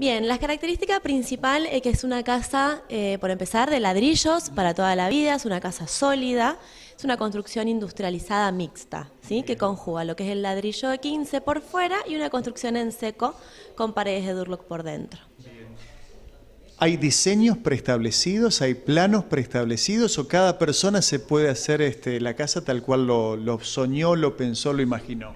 Bien, la característica principal es que es una casa, eh, por empezar, de ladrillos para toda la vida, es una casa sólida, es una construcción industrializada mixta, ¿sí? que conjuga lo que es el ladrillo de 15 por fuera y una construcción en seco con paredes de Durlock por dentro. ¿Hay diseños preestablecidos? ¿Hay planos preestablecidos? ¿O cada persona se puede hacer este, la casa tal cual lo soñó, lo pensó, lo imaginó?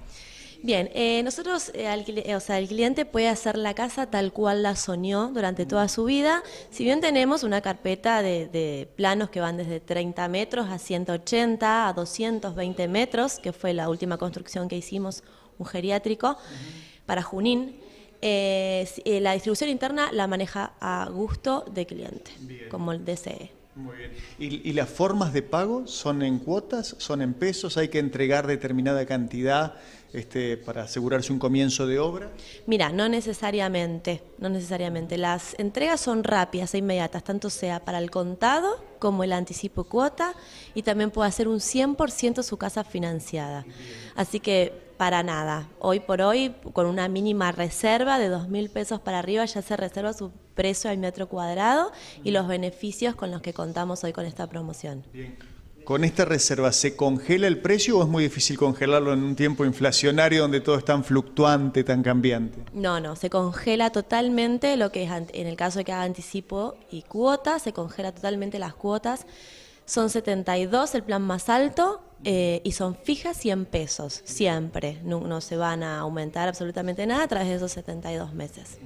Bien, eh, nosotros, eh, eh, o sea, el cliente puede hacer la casa tal cual la soñó durante toda su vida, si bien tenemos una carpeta de, planos que van desde 30 metros a 180 a 220 metros, que fue la última construcción que hicimos, un geriátrico, para Junín. la distribución interna la maneja a gusto de cliente, como el desee muy bien. ¿Y, las formas de pago son en cuotas, son en pesos? ¿Hay que entregar determinada cantidad este, para asegurarse un comienzo de obra? Mira, no necesariamente, no necesariamente. Las entregas son rápidas e inmediatas, tanto sea para el contado como el anticipo cuota y también puede hacer un 100% su casa financiada. Así que para nada. Hoy por hoy, con una mínima reserva de dos mil pesos para arriba, ya se reserva su precio al metro cuadrado y los beneficios con los que contamos hoy con esta promoción. ¿Con esta reserva se congela el precio o es muy difícil congelarlo en un tiempo inflacionario donde todo es tan fluctuante, tan cambiante? No, no, se congela totalmente lo que es, en el caso de que haga anticipo y cuota, se congela totalmente las cuotas. Son 72 el plan más alto, eh, y son fijas 100 pesos, siempre. No, se van a aumentar absolutamente nada a través de esos 72 meses.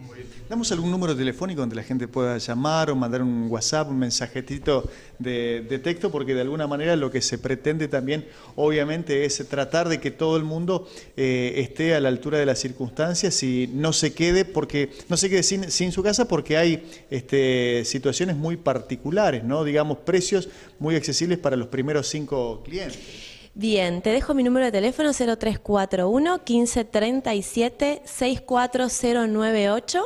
¿Damos algún número telefónico donde la gente pueda llamar o mandar un WhatsApp, un mensajetito de, texto? Porque de alguna manera lo que se pretende también, obviamente, es tratar de que todo el mundo eh, esté a la altura de las circunstancias y no se quede, porque, no se quede sin, su casa porque hay este, situaciones muy particulares, ¿no? digamos, precios muy accesibles para los primeros cinco clientes. Bien, te dejo mi número de teléfono 0341 1537 64098.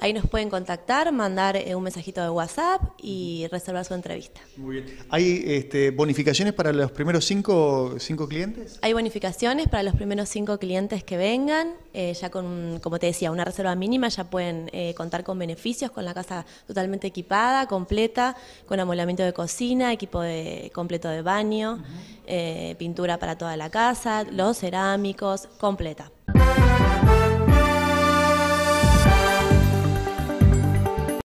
Ahí nos pueden contactar, mandar eh, un mensajito de WhatsApp y reservar su entrevista. Muy bien. ¿Hay este, bonificaciones para los primeros cinco, clientes? Hay bonificaciones para los primeros cinco clientes que vengan. Eh, ya con, como te decía, una reserva mínima ya pueden eh, contar con beneficios, con la casa totalmente equipada, completa, con amolamiento de cocina, equipo de, completo de baño. Eh, pintura para toda la casa, los cerámicos, completa.